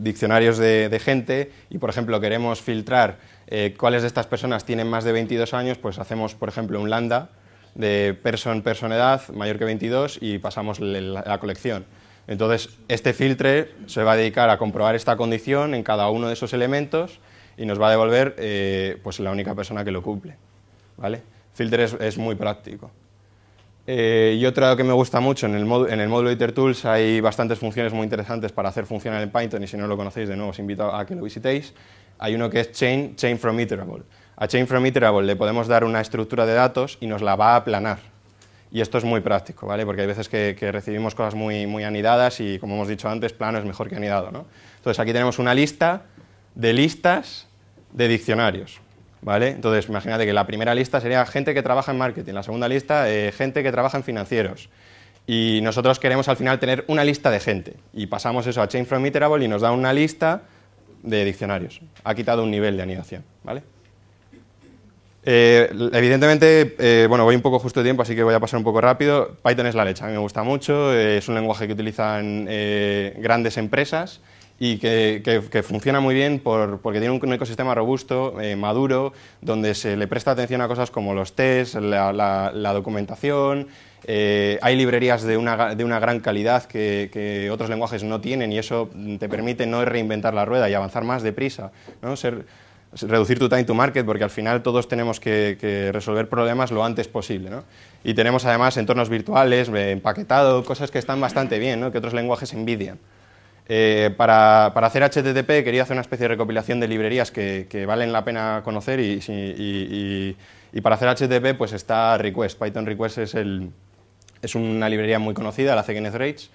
diccionarios de, gente y, por ejemplo, queremos filtrar eh, cuáles de estas personas tienen más de 22 años, pues hacemos, por ejemplo, un lambda de person, edad, mayor que 22 y pasamos la, colección. Entonces, este filtre se va a dedicar a comprobar esta condición en cada uno de esos elementos y nos va a devolver eh, pues la única persona que lo cumple. ¿vale? filter es muy práctico. Eh, y otra que me gusta mucho, en el, módulo el módulo hay bastantes funciones muy interesantes para hacer funcionar en Python y si no lo conocéis, de nuevo os invito a que lo visitéis. Hay uno que es chain, chain from iterable. A chain from iterable le podemos dar una estructura de datos y nos la va a aplanar. Y esto es muy práctico, ¿vale? Porque hay veces que, recibimos cosas muy, muy anidadas y, como hemos dicho antes, plano es mejor que anidado, ¿no? Entonces aquí tenemos una lista de listas de diccionarios. ¿Vale? Entonces, imagínate que la primera lista sería gente que trabaja en marketing, la segunda lista, eh, gente que trabaja en financieros. Y nosotros queremos al final tener una lista de gente. Y pasamos eso a Chain from Iterable y nos da una lista de diccionarios. Ha quitado un nivel de anidación, ¿vale? Eh, evidentemente, eh, bueno, voy un poco justo de tiempo, así que voy a pasar un poco rápido. Python es la leche, a mí me gusta mucho, es un lenguaje que utilizan grandes empresas y que, que, funciona muy bien por, porque tiene un ecosistema robusto, eh, maduro, donde se le presta atención a cosas como los tests, la, documentación. Eh, hay librerías de una, de una gran calidad que, que, otros lenguajes no tienen y eso te permite no reinventar la rueda y avanzar más deprisa. ¿no? Ser, reducir tu time to market, porque al final todos tenemos que, que resolver problemas lo antes posible. ¿no? Y tenemos además entornos virtuales, eh, empaquetado, cosas que están bastante bien, ¿no? que otros lenguajes envidian. Eh, para, hacer HTTP quería hacer una especie de recopilación de librerías que, valen la pena conocer y, para hacer HTTP pues está Request. Python Request es, una librería muy conocida, la hace Kenneth Rage,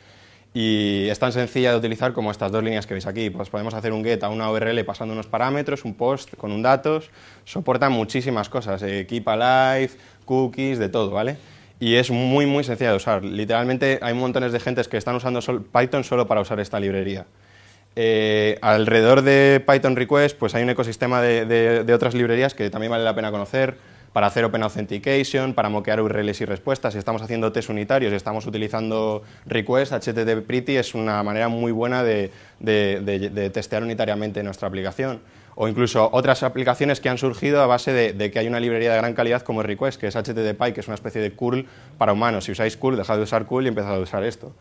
y es tan sencilla de utilizar como estas dos líneas que veis aquí. Pues podemos hacer un get a una URL pasando unos parámetros, un post con un datos, soporta muchísimas cosas, Keep Alive, cookies, de todo, ¿vale? y es muy, muy sencilla de usar. Literalmente hay montones de gentes que están usando Python solo para usar esta librería. Eh, alrededor de Python Request pues hay un ecosistema de, otras librerías que también vale la pena conocer para hacer Open Authentication, para moquear URLs y respuestas. Si estamos haciendo test unitarios, y estamos utilizando Request, HTTP Pretty es una manera muy buena de testear unitariamente nuestra aplicación o incluso otras aplicaciones que han surgido a base de, que hay una librería de gran calidad como Request, que es HTTPy, que es una especie de curl para humanos. Si usáis curl, dejad de usar curl y empezad a usar esto.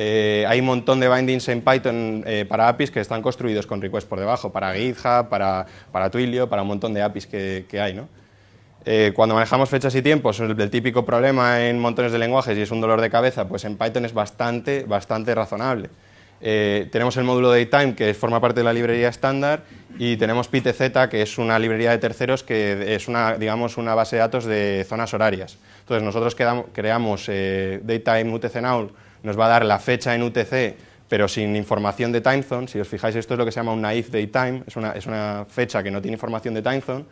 Eh, hay un montón de bindings en Python eh, para APIs que están construidos con Request por debajo, para GitHub, para, Twilio, para un montón de APIs que, hay. Eh, cuando manejamos fechas y tiempos, el, el, típico problema en montones de lenguajes y es un dolor de cabeza, pues en Python es bastante, bastante razonable. Eh, tenemos el módulo Daytime, que forma parte de la librería estándar, y tenemos PTZ, que es una librería de terceros que es una, digamos, una base de datos de zonas horarias. Entonces, nosotros creamos eh, Daytime UTC Now, nos va a dar la fecha en UTC, pero sin información de timezone Si os fijáis, esto es lo que se llama un naive daytime, es una, es una fecha que no tiene información de timezone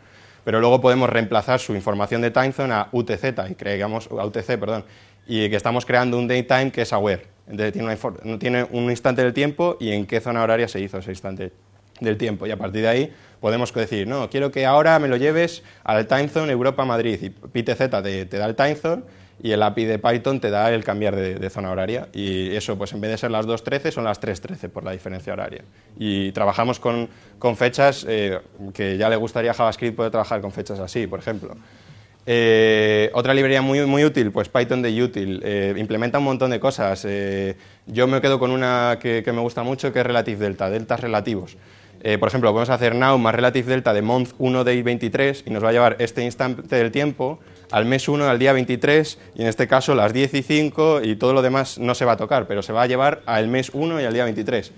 pero luego podemos reemplazar su información de timezone a UTZ, y creamos, a UTC, perdón, y que estamos creando un daytime que es aware. Entonces tiene, un instante del tiempo y en qué zona horaria se hizo ese instante del tiempo. Y a partir de ahí podemos decir, no, quiero que ahora me lo lleves al timezone Europa-Madrid. Y PTZ te, da el timezone y el API de Python te da el cambiar de, zona horaria. Y eso, pues en vez de ser las 2.13, son las 3.13 por la diferencia horaria. Y trabajamos con, fechas eh, que ya le gustaría JavaScript poder trabajar con fechas así, por ejemplo. Eh, otra librería muy, muy útil, pues Python de Util, eh, implementa un montón de cosas. Eh, yo me quedo con una que, que, me gusta mucho, que es Relative Delta, deltas relativos. por ejemplo, podemos hacer now más Relative Delta de month 1 day 23 y nos va a llevar este instante del tiempo al mes 1, al día 23 y en este caso las 10 y 5 y todo lo demás no se va a tocar, pero se va a llevar al mes 1 y al día 23.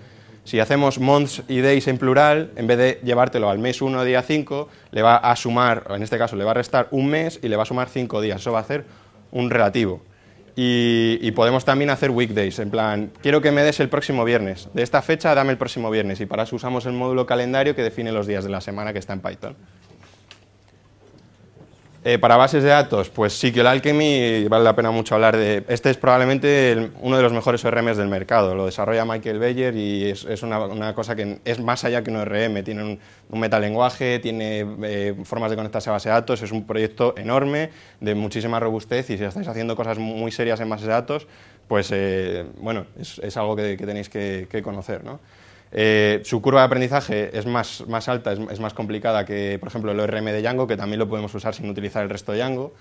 Si hacemos months y days en plural, en vez de llevártelo al mes 1, día 5, le va a sumar, en este caso le va a restar un mes y le va a sumar 5 días. Eso va a hacer un relativo. y, podemos también hacer weekdays, en plan, quiero que me des el próximo viernes. De esta fecha, dame el próximo viernes. Y para eso usamos el módulo calendario que define los días de la semana que está en Python. Eh, para bases de datos, pues sí que el Alchemy, vale la pena mucho hablar de... Este es probablemente uno de los mejores ORMs del mercado, lo desarrolla Michael Bayer y es, una, cosa que es más allá que un ORM, tiene un, metalenguaje, tiene eh, formas de conectarse a base de datos, es un proyecto enorme, de muchísima robustez y si estáis haciendo cosas muy serias en bases de datos, pues eh, bueno, es, algo que, tenéis que, que conocer, ¿no? Eh, su curva de aprendizaje es más, alta, es, más complicada que, por ejemplo, el ORM de Django, que también lo podemos usar sin utilizar el resto de Django.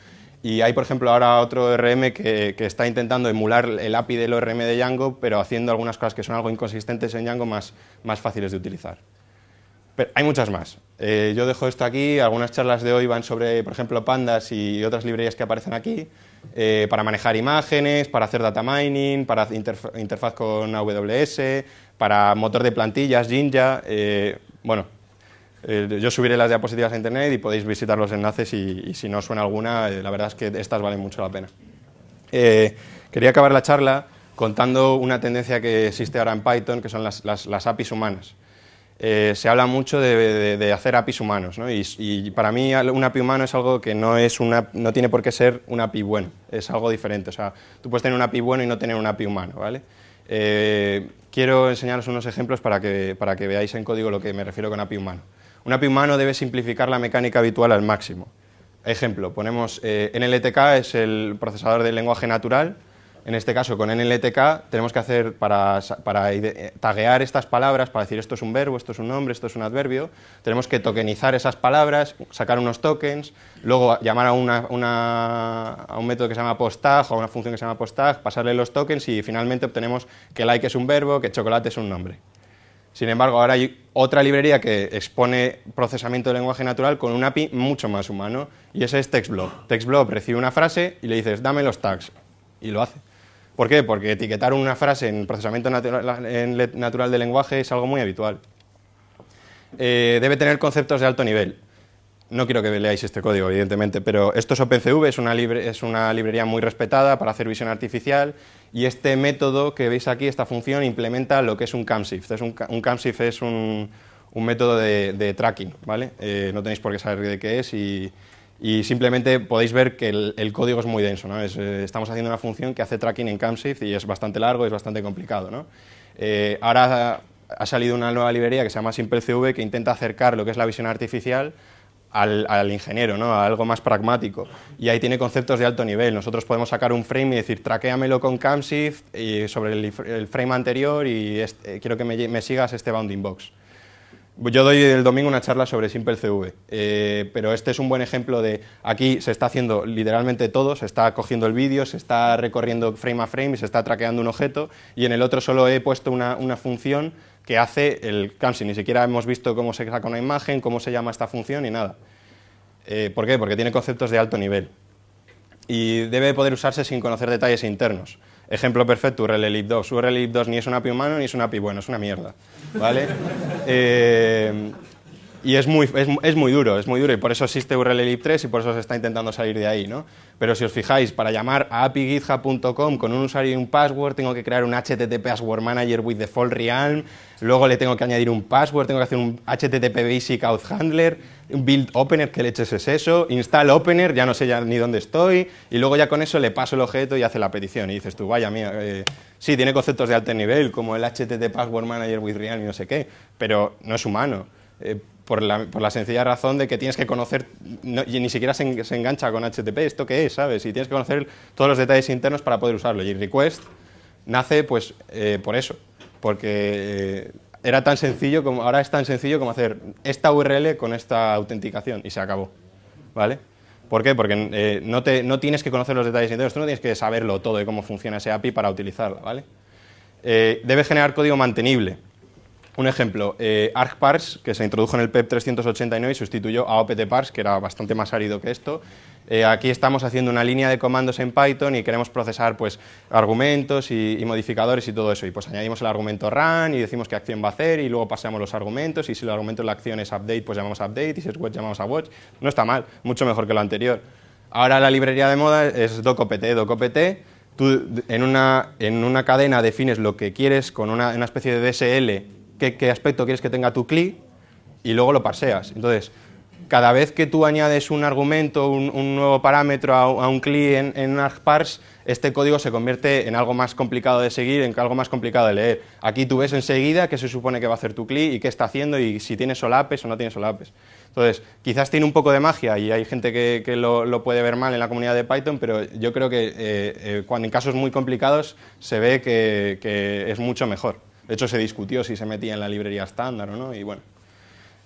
Y hay, por ejemplo, ahora otro ORM que, está intentando emular el API del ORM de Django, pero haciendo algunas cosas que son algo inconsistentes en Django más, fáciles de utilizar. Pero hay muchas más. Eh, yo dejo esto aquí. Algunas charlas de hoy van sobre, por ejemplo, pandas y otras librerías que aparecen aquí eh, para manejar imágenes, para hacer data mining, para interfaz con AWS, para motor de plantillas, Jinja, eh, bueno, eh, yo subiré las diapositivas a internet y podéis visitar los enlaces y, si no os suena alguna, eh, la verdad es que estas valen mucho la pena. quería acabar la charla contando una tendencia que existe ahora en Python, que son las, APIs humanas. se habla mucho de, hacer APIs humanos, ¿no? y, para mí un API humano es algo que no, es una, no tiene por qué ser un API bueno, es algo diferente. O sea, tú puedes tener un API bueno y no tener un API humano, ¿vale? quiero enseñaros unos ejemplos para que, veáis en código lo que me refiero con API humano. Un API humano debe simplificar la mecánica habitual al máximo. Ejemplo, ponemos eh, NLTK, es el procesador del lenguaje natural, en este caso, con NLTK tenemos que hacer para, para eh, taguear estas palabras, para decir esto es un verbo, esto es un nombre, esto es un adverbio, tenemos que tokenizar esas palabras, sacar unos tokens, luego llamar a, un método que se llama postag, a una función que se llama postag, pasarle los tokens y finalmente obtenemos que like es un verbo, que chocolate es un nombre. Sin embargo, ahora hay otra librería que expone procesamiento de lenguaje natural con un API mucho más humano y ese es TextBlob. TextBlob recibe una frase y le dices, dame los tags, y lo hace. ¿Por qué? Porque etiquetar una frase en procesamiento natural del lenguaje es algo muy habitual. Eh, debe tener conceptos de alto nivel. No quiero que leáis este código, evidentemente, pero esto es OpenCV, es una, es una librería muy respetada para hacer visión artificial y este método que veis aquí, esta función, implementa lo que es un camshift. Es un, un camshift es un, método de, tracking, ¿vale? Eh, no tenéis por qué saber de qué es y, y simplemente podéis ver que el, código es muy denso. Eh, estamos haciendo una función que hace tracking en CamShift y es bastante largo y es bastante complicado. Eh, ahora ha salido una nueva librería que se llama SimpleCV que intenta acercar lo que es la visión artificial al, ingeniero, a algo más pragmático. Y ahí tiene conceptos de alto nivel. Nosotros podemos sacar un frame y decir, traquéamelo con CamShift sobre el, frame anterior y este, quiero que me sigas este bounding box. Yo doy el domingo una charla sobre SimpleCV, eh, pero este es un buen ejemplo de aquí se está haciendo literalmente todo, se está cogiendo el vídeo, se está recorriendo frame a frame, y se está traqueando un objeto y en el otro solo he puesto una, función que hace el CAMSI, ni siquiera hemos visto cómo se saca una imagen, cómo se llama esta función y nada. Eh, ¿Por qué? Porque tiene conceptos de alto nivel y debe poder usarse sin conocer detalles internos. Ejemplo perfecto, urllelib2. Urllelib2 ni es un API humano ni es un API bueno, es una mierda. ¿Vale? Eh, y es muy, es, muy duro, es muy duro, y por eso existe URL 3 y por eso se está intentando salir de ahí, ¿no? Pero si os fijáis, para llamar a api.github.com con un usuario y un password, tengo que crear un HTTP Password Manager with default realm, luego le tengo que añadir un password, tengo que hacer un HTTP Basic Out Handler, un build opener, que le eches es eso, install opener, ya no sé ni dónde estoy, y luego ya con eso le paso el objeto y hace la petición. Y dices tú, vaya mía, eh, sí, tiene conceptos de alto nivel, como el HTTP Password Manager with realm y no sé qué, pero no es humano. Eh, por la, sencilla razón de que tienes que conocer, y ni siquiera se, engancha con HTTP, ¿esto qué es? ¿Sabes? Y tienes que conocer todos los detalles internos para poder usarlo. Y request nace pues eh, por eso, porque eh, era tan sencillo como, ahora es tan sencillo como hacer esta URL con esta autenticación y se acabó, ¿vale? ¿Por qué? Porque eh, no, tienes que conocer los detalles internos, tú no tienes que saberlo todo de cómo funciona ese API para utilizarla, ¿vale? debe generar código mantenible. Un ejemplo, eh, que se introdujo en el PEP 389 e y sustituyó a OPTPars, que era bastante más árido que esto. Eh, aquí estamos haciendo una línea de comandos en Python y queremos procesar pues, argumentos y, modificadores y todo eso. Y pues añadimos el argumento run y decimos qué acción va a hacer y luego pasamos los argumentos. Y si el argumento de la acción es update, pues llamamos update y si es watch, llamamos a watch. No está mal, mucho mejor que lo anterior. Ahora la librería de moda es docopt, docopt tú en una, en una cadena defines lo que quieres con una especie de DSL qué, aspecto quieres que tenga tu CLI y luego lo parseas. Entonces, cada vez que tú añades un argumento, un, nuevo parámetro a, un CLI en, un este código se convierte en algo más complicado de seguir, en algo más complicado de leer. Aquí tú ves enseguida qué se supone que va a hacer tu CLI y qué está haciendo y si tiene solapes o no tiene solapes. Entonces, quizás tiene un poco de magia y hay gente que, lo, puede ver mal en la comunidad de Python, pero yo creo que eh, eh, cuando en casos muy complicados se ve que es mucho mejor. De hecho, se discutió si se metía en la librería estándar o no, y bueno.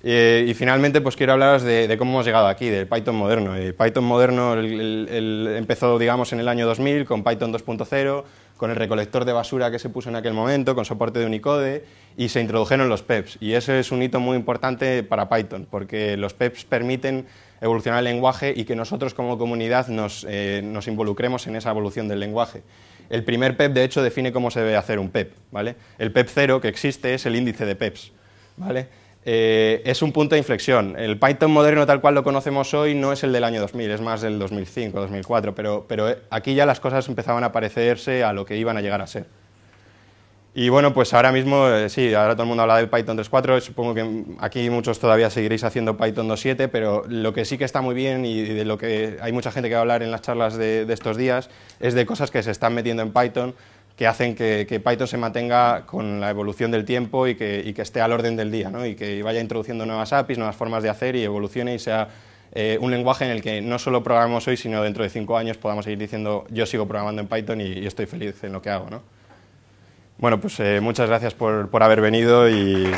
Eh, y finalmente, pues quiero hablaros de, cómo hemos llegado aquí, del Python moderno. Python moderno empezó, digamos, en el año 2000 con Python 2.0, con el recolector de basura que se puso en aquel momento, con soporte de Unicode, y se introdujeron los PEPs. Y eso es un hito muy importante para Python, porque los PEPs permiten evolucionar el lenguaje y que nosotros como comunidad nos eh, involucremos en esa evolución del lenguaje. El primer PEP, de hecho, define cómo se debe hacer un PEP. ¿vale? El PEP cero que existe es el índice de PEPs. ¿vale? Eh, es un punto de inflexión. El Python moderno tal cual lo conocemos hoy no es el del año 2000, es más del 2005, 2004, pero, pero eh, aquí ya las cosas empezaban a parecerse a lo que iban a llegar a ser. Y bueno, pues ahora mismo, eh, sí, ahora todo el mundo habla de Python 3.4, supongo que aquí muchos todavía seguiréis haciendo Python 2.7, pero lo que sí que está muy bien y de lo que hay mucha gente que va a hablar en las charlas de, estos días es de cosas que se están metiendo en Python que hacen que, Python se mantenga con la evolución del tiempo y que, esté al orden del día, ¿no? y que vaya introduciendo nuevas APIs, nuevas formas de hacer y evolucione y sea eh, un lenguaje en el que no solo programamos hoy, sino dentro de cinco años podamos seguir diciendo yo sigo programando en Python y, y estoy feliz en lo que hago. ¿no? Bueno, pues eh, muchas gracias por, haber venido y...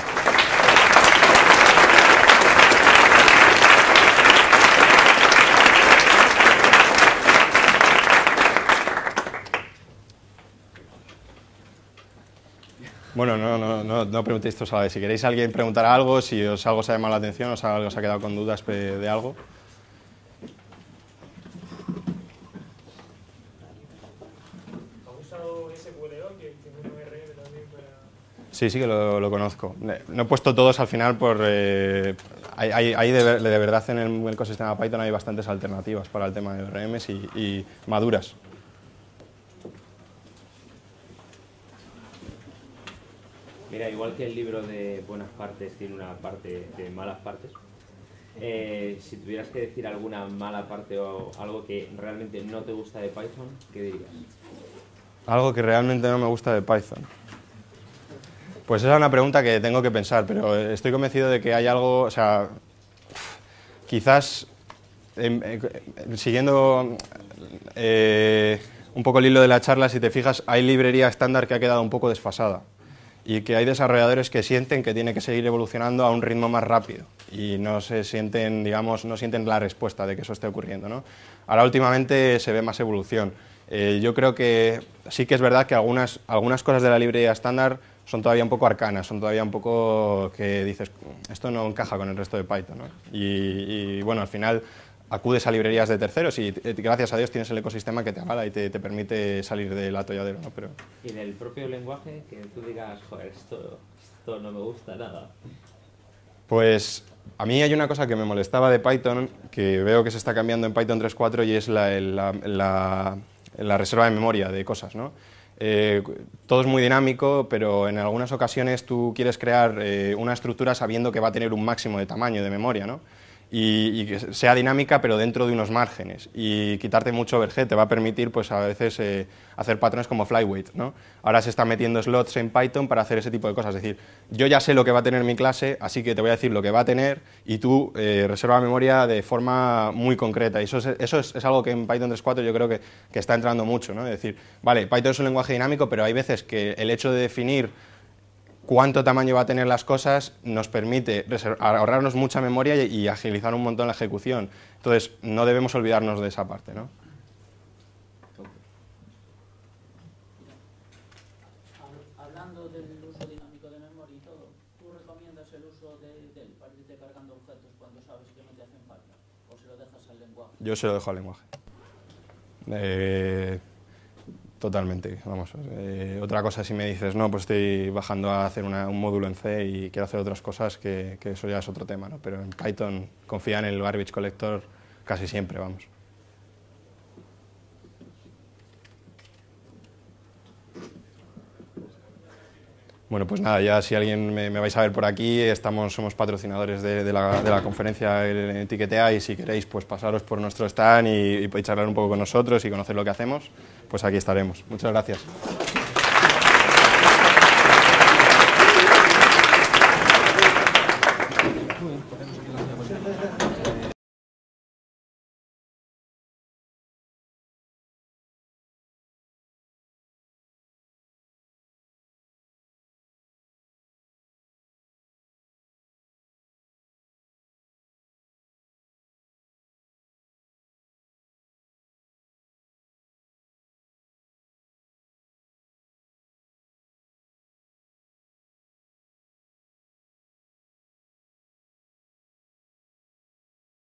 Bueno, no, no, no, no preguntéis esto, Si queréis alguien preguntar algo, si os algo se ha llamado la atención, os, os ha quedado con dudas de algo. Sí, sí que lo, conozco. Eh, no he puesto todos al final por... Eh, hay, de, verdad en el ecosistema Python hay bastantes alternativas para el tema de RMS y, maduras. Mira, igual que el libro de buenas partes tiene una parte de malas partes, eh, si tuvieras que decir alguna mala parte o algo que realmente no te gusta de Python, ¿qué dirías? Algo que realmente no me gusta de Python. Pues esa es una pregunta que tengo que pensar, pero estoy convencido de que hay algo, o sea, quizás em, eh, siguiendo eh, un poco el hilo de la charla, si te fijas, hay librería estándar que ha quedado un poco desfasada y que hay desarrolladores que sienten que tiene que seguir evolucionando a un ritmo más rápido y no se sienten, digamos, no sienten la respuesta de que eso esté ocurriendo. Ahora últimamente se ve más evolución. Eh, yo creo que sí que es verdad que algunas cosas de la librería estándar son todavía un poco arcanas, son todavía un poco que dices, esto no encaja con el resto de Python. ¿no? Y, bueno, al final acudes a librerías de terceros y eh, gracias a Dios tienes el ecosistema que te avala y te, te permite salir del atolladero. ¿no? Pero... Y en el propio lenguaje, que tú digas, joder, esto, esto no me gusta nada. Pues a mí hay una cosa que me molestaba de Python, que veo que se está cambiando en Python 3.4 y es la, la, la reserva de memoria de cosas. ¿no? Eh, todo es muy dinámico, pero en algunas ocasiones tú quieres crear eh, una estructura sabiendo que va a tener un máximo de tamaño de memoria, ¿no? y, que sea dinámica pero dentro de unos márgenes y quitarte mucho overhead te va a permitir pues a veces eh, hacer patrones como flyweight ¿no? ahora se está metiendo slots en Python para hacer ese tipo de cosas es decir yo ya sé lo que va a tener mi clase así que te voy a decir lo que va a tener y tú eh, reserva memoria de forma muy concreta y eso es, eso algo que en Python 3.4 yo creo que, que, está entrando mucho ¿no? es decir vale Python es un lenguaje dinámico pero hay veces que el hecho de definir cuánto tamaño va a tener las cosas nos permite ahorrarnos mucha memoria y, agilizar un montón la ejecución. Entonces, no debemos olvidarnos de esa parte, ¿no? Hablando del uso dinámico de memoria y todo, ¿tú recomiendas el uso de, del para irte cargando objetos cuando sabes que no te hacen falta? ¿O se lo dejas al lenguaje? Yo se lo dejo al lenguaje. Eh... Totalmente, vamos. Eh, otra cosa si me dices, no, pues estoy bajando a hacer un módulo en C y quiero hacer otras cosas, que, que, eso ya es otro tema, ¿no? Pero en Python confía en el garbage collector casi siempre, vamos. Bueno, pues nada, ya si alguien me, vais a ver por aquí, estamos, somos patrocinadores de, la, de la, conferencia Etiquetea y si queréis pues pasaros por nuestro stand y, y charlar un poco con nosotros y conocer lo que hacemos, pues aquí estaremos. Muchas gracias.